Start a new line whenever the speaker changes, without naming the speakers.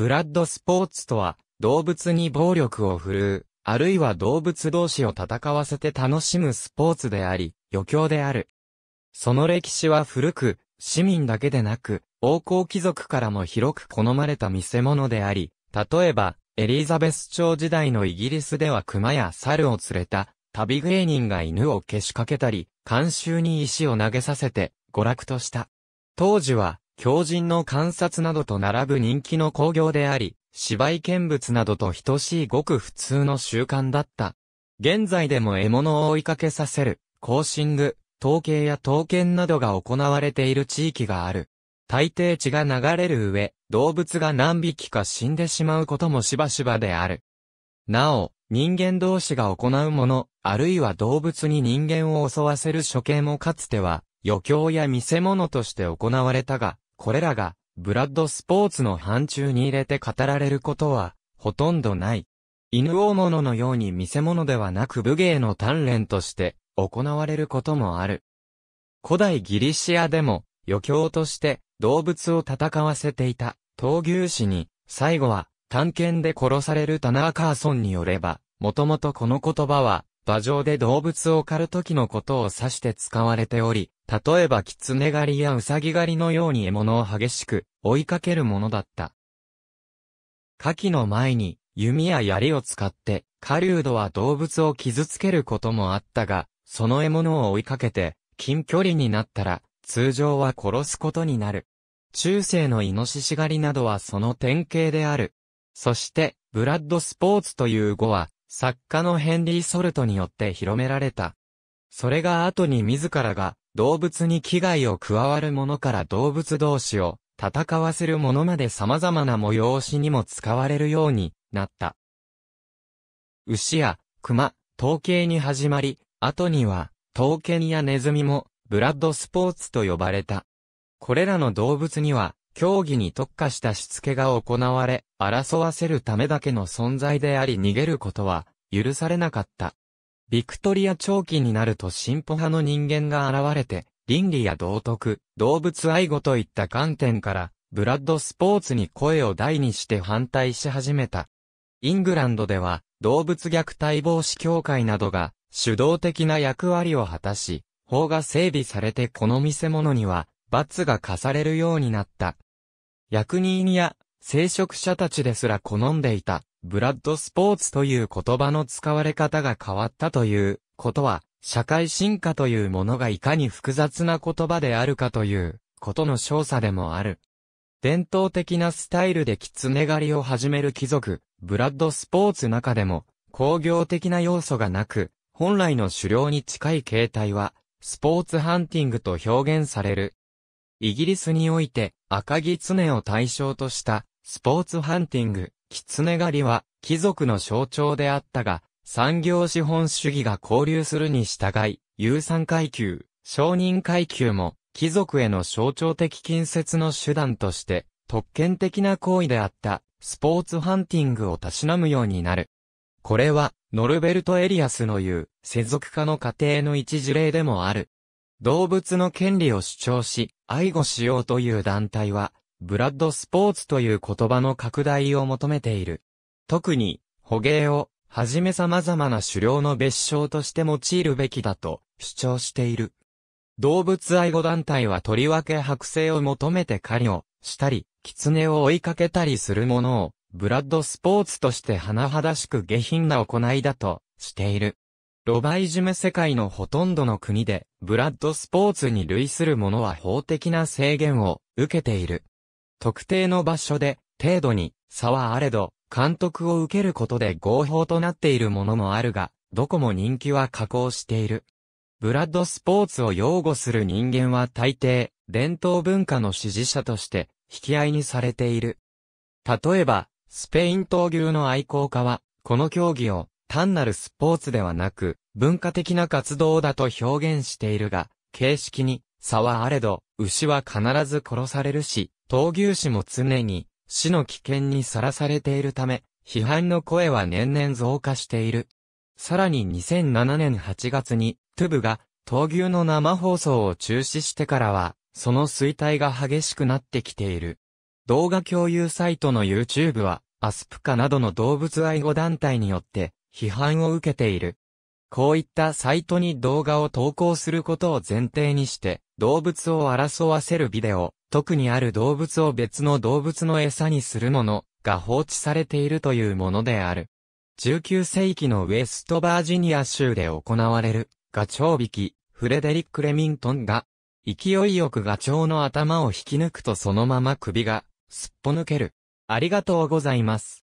ブラッドスポーツとは、動物に暴力を振るう、あるいは動物同士を戦わせて楽しむスポーツであり、余興である。その歴史は古く、市民だけでなく、王侯貴族からも広く好まれた見せ物であり、例えば、エリザベス朝時代のイギリスでは熊や猿を連れた、旅芸人が犬をけしかけたり、観衆に石を投げさせて、娯楽とした。当時は、狂人の観察などと並ぶ人気の工業であり、芝居見物などと等しいごく普通の習慣だった。現在でも獲物を追いかけさせる、コーシング、統計や統計などが行われている地域がある。大抵血が流れる上、動物が何匹か死んでしまうこともしばしばである。なお、人間同士が行うもの、あるいは動物に人間を襲わせる処刑もかつては、余興や見せ物として行われたが、これらが、ブラッドスポーツの範疇に入れて語られることは、ほとんどない。犬大物のように見せ物ではなく武芸の鍛錬として行われることもある。古代ギリシアでも余興として動物を戦わせていた闘牛士に最後は探検で殺されるタナーカーソンによれば、もともとこの言葉は馬上で動物を狩る時のことを指して使われており、例えば狐狩りやウサギ狩りのように獲物を激しく追いかけるものだった。下記の前に弓や槍を使って狩人は動物を傷つけることもあったが、その獲物を追いかけて近距離になったら通常は殺すことになる。中世のイノシシ狩りなどはその典型である。そして、ブラッドスポーツという語は、作家のヘンリー・ソルトによって広められた。それが後に自らが動物に危害を加わるものから動物同士を戦わせるものまで様々な催しにも使われるようになった。牛や熊、統計に始まり、後には、刀剣やネズミも、ブラッドスポーツと呼ばれた。これらの動物には、競技に特化したしつけが行われ、争わせるためだけの存在であり逃げることは、許されなかった。ビクトリア長期になると進歩派の人間が現れて、倫理や道徳、動物愛護といった観点から、ブラッドスポーツに声を大にして反対し始めた。イングランドでは、動物虐待防止協会などが、主導的な役割を果たし、法が整備されてこの見せ物には、罰が課されるようになった。役人や聖職者たちですら好んでいた、ブラッドスポーツという言葉の使われ方が変わったということは、社会進化というものがいかに複雑な言葉であるかということの少佐でもある。伝統的なスタイルで狐狩りを始める貴族、ブラッドスポーツ中でも、工業的な要素がなく、本来の狩猟に近い形態は、スポーツハンティングと表現される。イギリスにおいて、赤木常を対象とした、スポーツハンティング、狐狩りは貴族の象徴であったが、産業資本主義が交流するに従い、有産階級、商人階級も貴族への象徴的近接の手段として、特権的な行為であったスポーツハンティングをたしなむようになる。これは、ノルベルト・エリアスの言う、世俗化の過程の一事例でもある。動物の権利を主張し、愛護しようという団体は、ブラッドスポーツという言葉の拡大を求めている。特に、捕鯨を、はじめ様々な狩猟の別称として用いるべきだと主張している。動物愛護団体はとりわけ剥製を求めて狩りをしたり、狐を追いかけたりするものを、ブラッドスポーツとして甚だしく下品な行いだとしている。ロバいじめ世界のほとんどの国で、ブラッドスポーツに類するものは法的な制限を受けている。特定の場所で、程度に、差はあれど、監督を受けることで合法となっているものもあるが、どこも人気は下降している。ブラッドスポーツを擁護する人間は大抵、伝統文化の支持者として、引き合いにされている。例えば、スペイン闘牛の愛好家は、この競技を、単なるスポーツではなく、文化的な活動だと表現しているが、形式に、差はあれど、牛は必ず殺されるし、闘牛士も常に死の危険にさらされているため、批判の声は年々増加している。さらに2007年8月に、トゥブが闘牛の生放送を中止してからは、その衰退が激しくなってきている。動画共有サイトの YouTube は、アスプカなどの動物愛護団体によって批判を受けている。こういったサイトに動画を投稿することを前提にして、動物を争わせるビデオ、特にある動物を別の動物の餌にするものが放置されているというものである。19世紀のウェストバージニア州で行われる、ガチョウ引き、フレデリック・レミントンが、勢いよくガチョウの頭を引き抜くとそのまま首が、すっぽ抜ける。ありがとうございます。